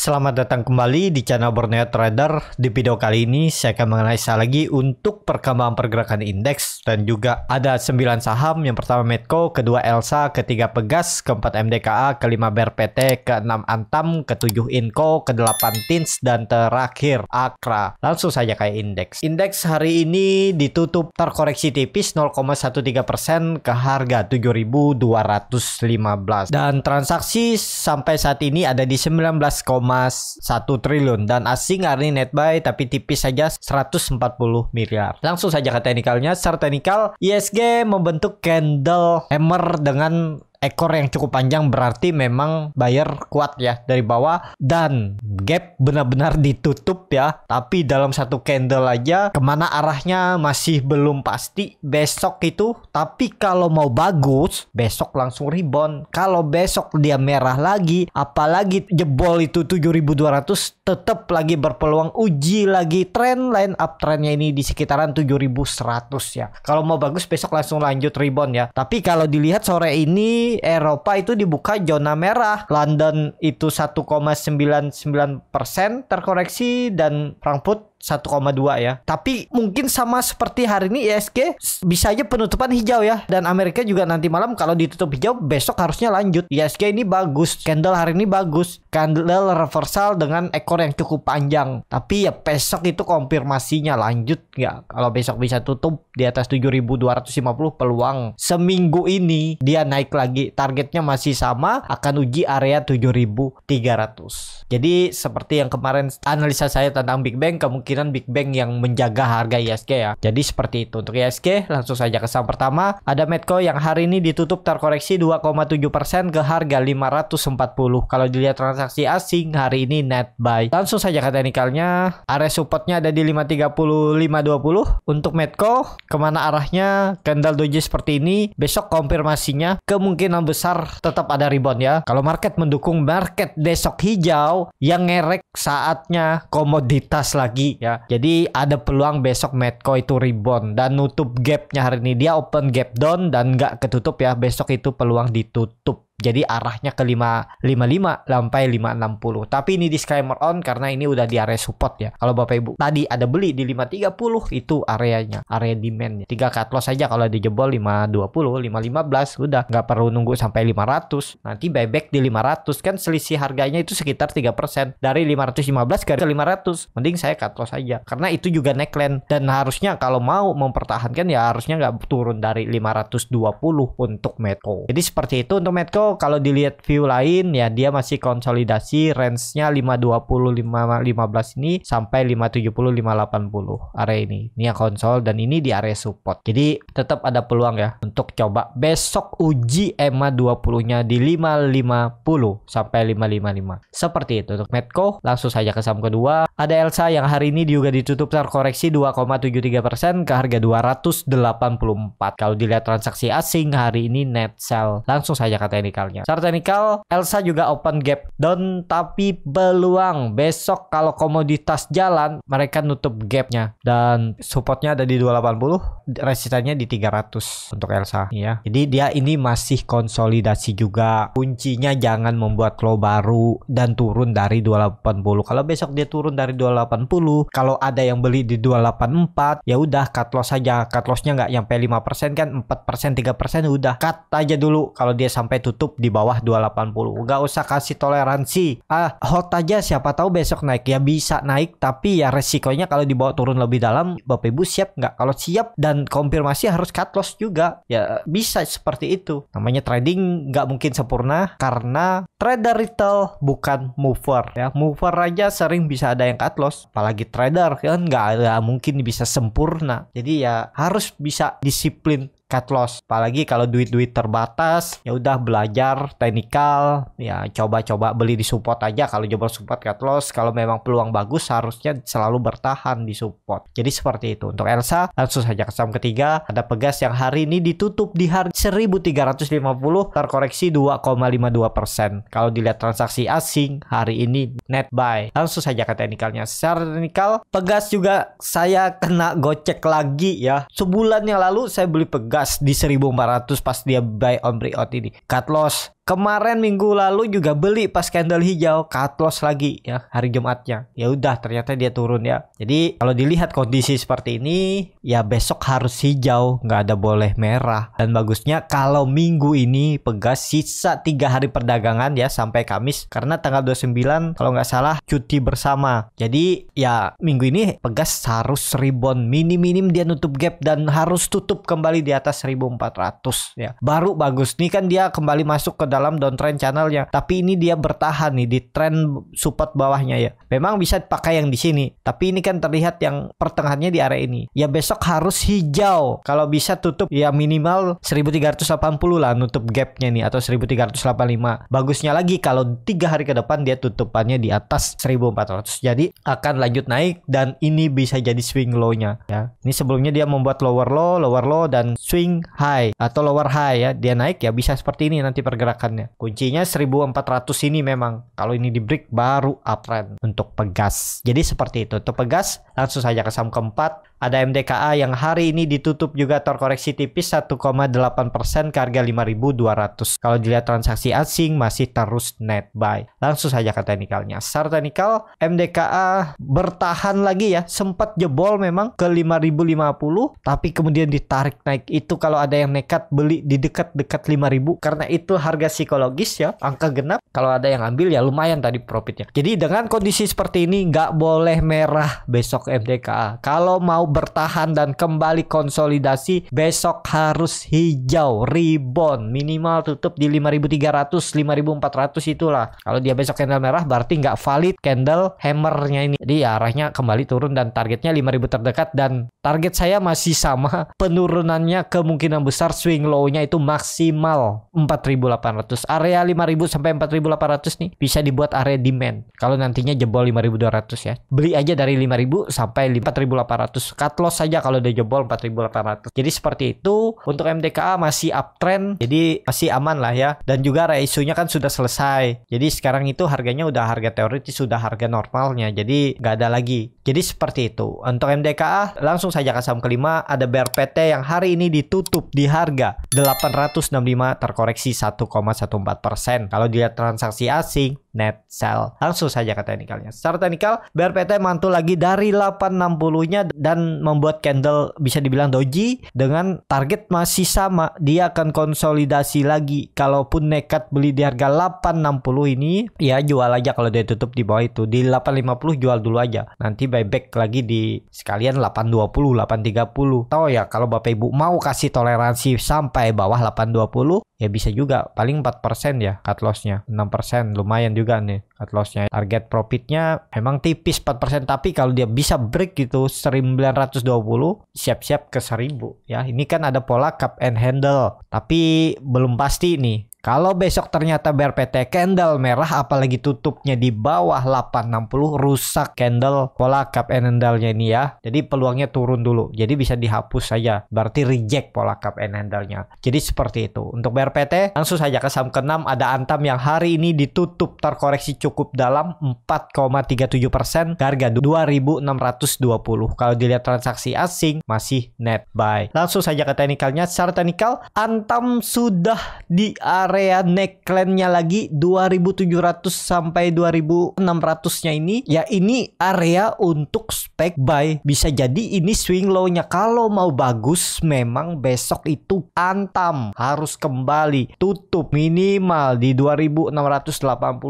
Selamat datang kembali di channel Borneo Trader. Di video kali ini saya akan menganalisa lagi untuk perkembangan pergerakan indeks dan juga ada 9 saham. Yang pertama Medco, kedua Elsa, ketiga Pegas, keempat MDKA, kelima BRPT, keenam Antam, ketujuh Inco, kedelapan Tins dan terakhir Akra. Langsung saja kayak indeks. Indeks hari ini ditutup terkoreksi tipis 0,13% ke harga 7215 dan transaksi sampai saat ini ada di 19, triliun dan asing hari net buy tapi tipis saja 140 miliar. Langsung saja ke teknikalnya. Secara teknikal ISG membentuk candle hammer dengan ekor yang cukup panjang berarti memang buyer kuat ya dari bawah dan gap benar-benar ditutup ya tapi dalam satu candle aja kemana arahnya masih belum pasti besok itu tapi kalau mau bagus besok langsung rebound kalau besok dia merah lagi apalagi jebol itu 7200 tetap lagi berpeluang uji lagi trend line up uptrendnya ini di sekitaran 7100 ya kalau mau bagus besok langsung lanjut rebound ya tapi kalau dilihat sore ini Eropa itu dibuka zona merah. London itu 1,99 persen terkoreksi dan Frankfurt 1,2 ya. Tapi mungkin sama seperti hari ini ISG e bisa aja penutupan hijau ya dan Amerika juga nanti malam kalau ditutup hijau besok harusnya lanjut. ISG e ini bagus, candle hari ini bagus. Candle reversal dengan ekor yang cukup panjang. Tapi ya besok itu konfirmasinya lanjut nggak? Kalau besok bisa tutup di atas 7250 peluang seminggu ini dia naik lagi. Targetnya masih sama akan uji area 7300. Jadi seperti yang kemarin analisa saya tentang Big Bang kemungkinan kemungkinan Big Bang yang menjaga harga ISG ya. Jadi seperti itu. Untuk ISG langsung saja ke saham pertama. Ada Medco yang hari ini ditutup terkoreksi 2,7% ke harga 540. Kalau dilihat transaksi asing hari ini net buy. Langsung saja ke teknikalnya. Area supportnya ada di 530 Untuk Medco kemana arahnya candle doji seperti ini. Besok konfirmasinya kemungkinan besar tetap ada rebound ya. Kalau market mendukung market besok hijau yang ngerek saatnya komoditas lagi ya. Jadi ada peluang besok Medco itu rebound dan nutup gapnya hari ini. Dia open gap down dan nggak ketutup ya. Besok itu peluang ditutup jadi arahnya ke 555 sampai 560. Tapi ini disclaimer on karena ini udah di area support ya. Kalau Bapak Ibu tadi ada beli di 530 itu areanya, area demandnya. Tiga cut loss aja kalau dijebol 520, 515 udah nggak perlu nunggu sampai 500. Nanti buyback di 500 kan selisih harganya itu sekitar 3% dari 515 ke 500. Mending saya cut loss aja karena itu juga neckline dan harusnya kalau mau mempertahankan ya harusnya nggak turun dari 520 untuk Medco. Jadi seperti itu untuk Medco kalau dilihat view lain ya dia masih konsolidasi range-nya 520 515 ini sampai 570 580 area ini. Ini yang konsol dan ini di area support. Jadi tetap ada peluang ya untuk coba besok uji EMA 20-nya di 550 sampai 555. Seperti itu untuk Medco. Langsung saja ke saham kedua. Ada Elsa yang hari ini juga ditutup terkoreksi 2,73% ke harga 284. Kalau dilihat transaksi asing hari ini net sell. Langsung saja ke TNI teknikalnya. Secara teknikal, Elsa juga open gap down tapi peluang besok kalau komoditas jalan mereka nutup gapnya dan supportnya ada di 280, resistannya di 300 untuk Elsa ya. Jadi dia ini masih konsolidasi juga. Kuncinya jangan membuat low baru dan turun dari 280. Kalau besok dia turun dari 280, kalau ada yang beli di 284, ya udah cut loss saja. Cut lossnya nggak nyampe 5% kan 4% 3% udah cut aja dulu kalau dia sampai tutup YouTube di bawah 280. Nggak usah kasih toleransi. Ah, hot aja siapa tahu besok naik. Ya bisa naik tapi ya resikonya kalau dibawa turun lebih dalam Bapak Ibu siap nggak? Kalau siap dan konfirmasi harus cut loss juga. Ya bisa seperti itu. Namanya trading nggak mungkin sempurna karena trader retail bukan mover ya. Mover aja sering bisa ada yang cut loss. Apalagi trader kan nggak mungkin bisa sempurna. Jadi ya harus bisa disiplin cat loss. Apalagi kalau duit-duit terbatas, ya udah belajar teknikal, ya coba-coba beli di support aja kalau jebol support cat loss. Kalau memang peluang bagus harusnya selalu bertahan di support. Jadi seperti itu. Untuk Elsa langsung saja ke saham ketiga. Ada pegas yang hari ini ditutup di harga 1350 terkoreksi 2,52%. Kalau dilihat transaksi asing hari ini net buy. Langsung saja ke teknikalnya. Secara teknikal pegas juga saya kena gocek lagi ya. Sebulan yang lalu saya beli pegas gas di 1400 pas dia buy on breakout ini. Cut loss Kemarin minggu lalu juga beli pas candle hijau cut loss lagi ya hari Jumatnya. Ya udah ternyata dia turun ya. Jadi kalau dilihat kondisi seperti ini ya besok harus hijau nggak ada boleh merah. Dan bagusnya kalau minggu ini pegas sisa tiga hari perdagangan ya sampai Kamis karena tanggal 29 kalau nggak salah cuti bersama. Jadi ya minggu ini pegas harus ribon minim-minim dia nutup gap dan harus tutup kembali di atas 1400 ya. Baru bagus nih kan dia kembali masuk ke dalam dalam downtrend channelnya. Tapi ini dia bertahan nih di trend support bawahnya ya. Memang bisa pakai yang di sini, tapi ini kan terlihat yang pertengahannya di area ini. Ya besok harus hijau. Kalau bisa tutup ya minimal 1380 lah nutup gapnya nih atau 1385. Bagusnya lagi kalau tiga hari ke depan dia tutupannya di atas 1400. Jadi akan lanjut naik dan ini bisa jadi swing low-nya ya. Ini sebelumnya dia membuat lower low, lower low dan swing high atau lower high ya. Dia naik ya bisa seperti ini nanti pergerakan pergerakannya. Kuncinya 1400 ini memang kalau ini di break baru uptrend untuk pegas. Jadi seperti itu. Untuk pegas langsung saja ke saham keempat ada MDKA yang hari ini ditutup juga terkoreksi tipis 1,8% ke harga 5.200. Kalau dilihat transaksi asing masih terus net buy. Langsung saja ke teknikalnya. Secara teknikal MDKA bertahan lagi ya. Sempat jebol memang ke 5.050 tapi kemudian ditarik naik. Itu kalau ada yang nekat beli di dekat-dekat 5.000 karena itu harga psikologis ya. Angka genap kalau ada yang ambil ya lumayan tadi profitnya. Jadi dengan kondisi seperti ini nggak boleh merah besok MDKA. Kalau mau bertahan dan kembali konsolidasi besok harus hijau rebound minimal tutup di 5300 5400 itulah kalau dia besok candle merah berarti nggak valid candle hammernya ini dia arahnya kembali turun dan targetnya 5000 terdekat dan target saya masih sama penurunannya kemungkinan besar swing low-nya itu maksimal 4800 area 5000 sampai 4800 nih bisa dibuat area demand kalau nantinya jebol 5200 ya beli aja dari 5000 sampai 4800 cut loss saja kalau udah jebol 4800 jadi seperti itu untuk MDKA masih uptrend jadi masih aman lah ya dan juga reisunya kan sudah selesai jadi sekarang itu harganya udah harga teoritis sudah harga normalnya jadi nggak ada lagi jadi seperti itu untuk MDKA langsung saja ke saham kelima ada BRPT yang hari ini ditutup di harga 865 terkoreksi 1,14 persen kalau dilihat transaksi asing net sell langsung saja ke teknikalnya secara teknikal BRPT mantul lagi dari 860 nya dan membuat candle bisa dibilang doji dengan target masih sama. Dia akan konsolidasi lagi. Kalaupun nekat beli di harga 860 ini, ya jual aja kalau dia tutup di bawah itu. Di 850 jual dulu aja. Nanti buyback lagi di sekalian 820, 830. Tahu ya kalau Bapak Ibu mau kasih toleransi sampai bawah 820, ya bisa juga paling 4% ya cut lossnya 6% lumayan juga nih cut lossnya target profitnya emang tipis 4% tapi kalau dia bisa break gitu 1920 siap-siap ke 1000 ya ini kan ada pola cup and handle tapi belum pasti nih kalau besok ternyata BRPT candle merah apalagi tutupnya di bawah 860 rusak candle pola cup and handle-nya ini ya. Jadi peluangnya turun dulu. Jadi bisa dihapus saja. Berarti reject pola cup and handle-nya. Jadi seperti itu. Untuk BRPT langsung saja ke saham ke-6 ada Antam yang hari ini ditutup terkoreksi cukup dalam 4,37% harga 2620. Kalau dilihat transaksi asing masih net buy. Langsung saja ke teknikalnya. Secara teknikal Antam sudah di area neckline-nya lagi 2700 sampai 2600-nya ini ya ini area untuk spek buy. Bisa jadi ini swing low-nya kalau mau bagus memang besok itu antam harus kembali tutup minimal di 2680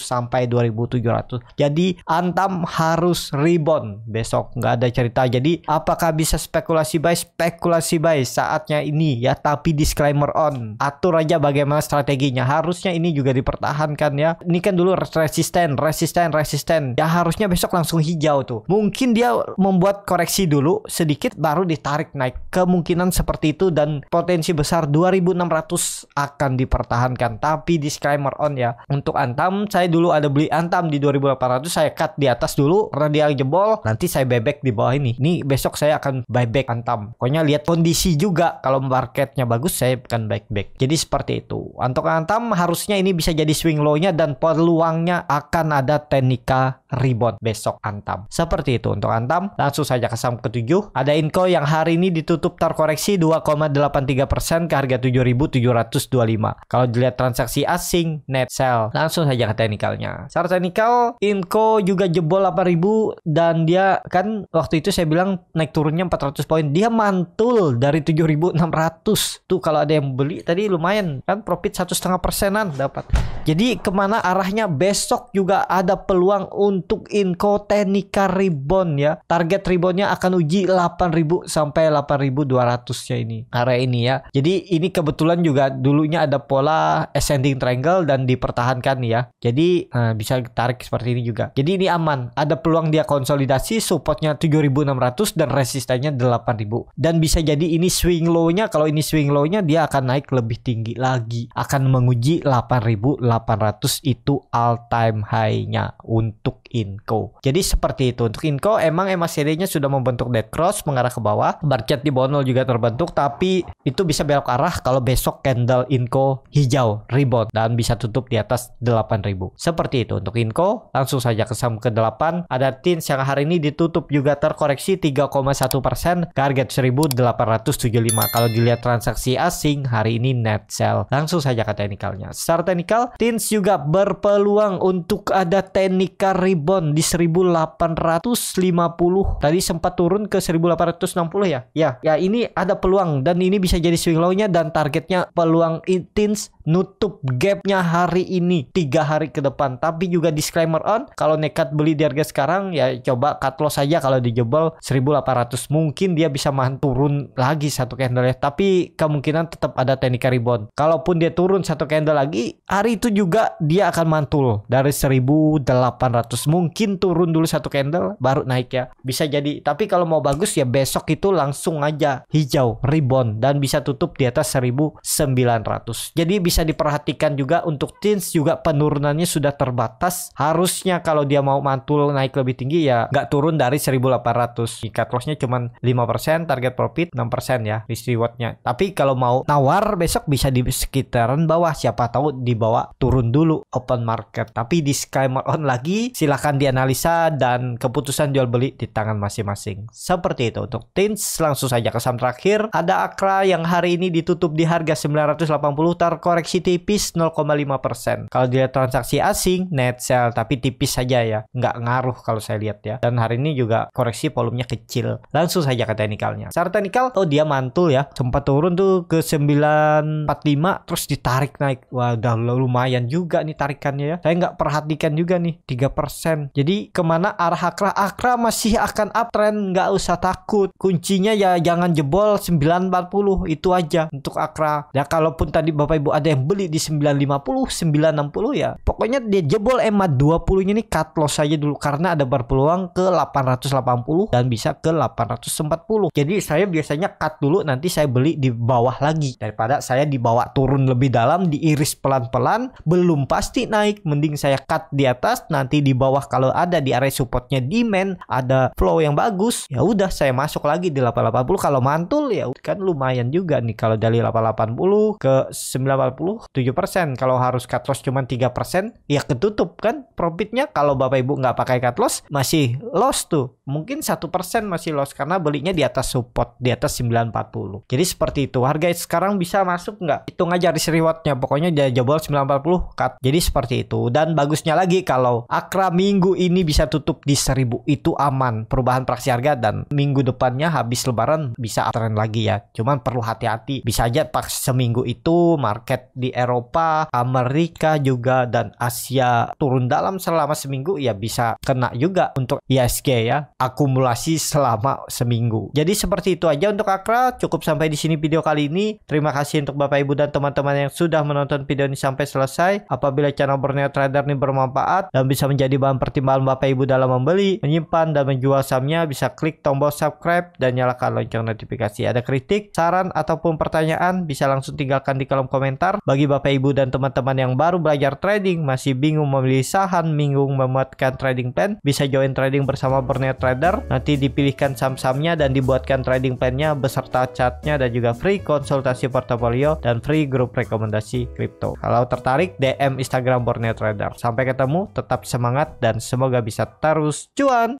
sampai 2700. Jadi antam harus rebound besok nggak ada cerita. Jadi apakah bisa spekulasi buy? Spekulasi buy saatnya ini ya tapi disclaimer on. Atur aja bagaimana strategi strateginya. Harusnya ini juga dipertahankan ya. Ini kan dulu resisten, resisten, resisten. Ya harusnya besok langsung hijau tuh. Mungkin dia membuat koreksi dulu sedikit baru ditarik naik. Kemungkinan seperti itu dan potensi besar 2600 akan dipertahankan. Tapi disclaimer on ya. Untuk Antam saya dulu ada beli Antam di 2800 saya cut di atas dulu karena dia jebol. Nanti saya bebek di bawah ini. Ini besok saya akan buyback Antam. Pokoknya lihat kondisi juga kalau marketnya bagus saya akan buyback. Jadi seperti itu. Untuk Antam harusnya ini bisa jadi swing low-nya dan peluangnya akan ada teknika rebound besok Antam. Seperti itu untuk Antam. Langsung saja ke saham ke Ada Inco yang hari ini ditutup terkoreksi 2,83% ke harga 7.725. Kalau dilihat transaksi asing net sell. Langsung saja ke teknikalnya. Secara teknikal Inco juga jebol 8.000 dan dia kan waktu itu saya bilang naik turunnya 400 poin. Dia mantul dari 7.600. Tuh kalau ada yang beli tadi lumayan kan profit 100 setengah persenan dapat. Jadi kemana arahnya besok juga ada peluang untuk Inco Technica Ribbon ya. Target Ribbonnya akan uji 8.000 sampai 8.200 ya ini area ini ya. Jadi ini kebetulan juga dulunya ada pola ascending triangle dan dipertahankan ya. Jadi nah, bisa tarik seperti ini juga. Jadi ini aman. Ada peluang dia konsolidasi supportnya 7.600 dan resistennya 8.000 dan bisa jadi ini swing low-nya kalau ini swing low-nya dia akan naik lebih tinggi lagi akan menguji 8.800 itu all time high-nya untuk Inco. Jadi seperti itu. Untuk Inco emang MACD-nya sudah membentuk dead cross mengarah ke bawah. Bar chart di Bonol juga terbentuk tapi itu bisa belok arah kalau besok candle Inco hijau rebound dan bisa tutup di atas 8.000. Seperti itu untuk Inco. Langsung saja ke saham ke-8. Ada Tins yang hari ini ditutup juga terkoreksi 3,1% target 1875. Kalau dilihat transaksi asing hari ini net sell. Langsung saja ke teknikalnya. Secara teknikal, Tins juga berpeluang untuk ada teknikal rebound di 1850. Tadi sempat turun ke 1860 ya. Ya, ya ini ada peluang dan ini bisa jadi swing low-nya dan targetnya peluang Tins nutup gapnya hari ini tiga hari ke depan tapi juga disclaimer on kalau nekat beli di harga sekarang ya coba cut loss aja kalau jebol 1800 mungkin dia bisa mahan turun lagi satu candle ya tapi kemungkinan tetap ada teknik rebound kalaupun dia turun satu candle lagi hari itu juga dia akan mantul dari 1800 mungkin turun dulu satu candle baru naik ya bisa jadi tapi kalau mau bagus ya besok itu langsung aja hijau rebound dan bisa tutup di atas 1900 jadi bisa bisa diperhatikan juga untuk Tins juga penurunannya sudah terbatas. Harusnya kalau dia mau mantul naik lebih tinggi ya nggak turun dari 1800. Cut lossnya cuma 5%, target profit 6% ya risk rewardnya. Tapi kalau mau nawar besok bisa di sekitaran bawah. Siapa tahu di bawah turun dulu open market. Tapi di Sky on lagi silahkan dianalisa dan keputusan jual beli di tangan masing-masing. Seperti itu untuk Tins. Langsung saja ke saham terakhir. Ada Akra yang hari ini ditutup di harga 980 terkorek koreksi tipis 0,5%. Kalau dilihat transaksi asing, net sell, tapi tipis saja ya. Nggak ngaruh kalau saya lihat ya. Dan hari ini juga koreksi volumenya kecil. Langsung saja ke teknikalnya. Secara teknikal, oh dia mantul ya. Sempat turun tuh ke 945, terus ditarik naik. Wah, udah lumayan juga nih tarikannya ya. Saya nggak perhatikan juga nih, 3%. Jadi kemana arah akra? Akra masih akan uptrend, nggak usah takut. Kuncinya ya jangan jebol 940, itu aja untuk akra. Ya kalaupun tadi Bapak Ibu ada yang eh, beli di 950 960 ya pokoknya dia jebol EMA 20 ini cut loss aja dulu karena ada berpeluang ke 880 dan bisa ke 840 jadi saya biasanya cut dulu nanti saya beli di bawah lagi daripada saya dibawa turun lebih dalam diiris pelan-pelan belum pasti naik mending saya cut di atas nanti di bawah kalau ada di area supportnya demand ada flow yang bagus ya udah saya masuk lagi di 880 kalau mantul ya kan lumayan juga nih kalau dari 880 ke 980 persen kalau harus cut loss cuma 3% ya ketutup kan profitnya kalau Bapak Ibu nggak pakai cut loss masih loss tuh mungkin satu persen masih loss karena belinya di atas support di atas 940 jadi seperti itu harga sekarang bisa masuk nggak itu aja risk rewardnya pokoknya jebol 940 cut jadi seperti itu dan bagusnya lagi kalau akra minggu ini bisa tutup di 1000 itu aman perubahan praksi harga dan minggu depannya habis lebaran bisa uptrend lagi ya cuman perlu hati-hati bisa aja pas seminggu itu market di Eropa Amerika juga dan Asia turun dalam selama seminggu ya bisa kena juga untuk ISG ya akumulasi selama seminggu. Jadi seperti itu aja untuk Akra. Cukup sampai di sini video kali ini. Terima kasih untuk Bapak Ibu dan teman-teman yang sudah menonton video ini sampai selesai. Apabila channel Borneo Trader ini bermanfaat dan bisa menjadi bahan pertimbangan Bapak Ibu dalam membeli, menyimpan, dan menjual sahamnya, bisa klik tombol subscribe dan nyalakan lonceng notifikasi. Ada kritik, saran, ataupun pertanyaan bisa langsung tinggalkan di kolom komentar. Bagi Bapak Ibu dan teman-teman yang baru belajar trading, masih bingung memilih saham, bingung memuatkan trading plan, bisa join trading bersama Borneo Trader trader nanti dipilihkan saham-sahamnya dan dibuatkan trading plannya beserta chartnya dan juga free konsultasi portofolio dan free grup rekomendasi kripto kalau tertarik DM Instagram Borneo Trader sampai ketemu tetap semangat dan semoga bisa terus cuan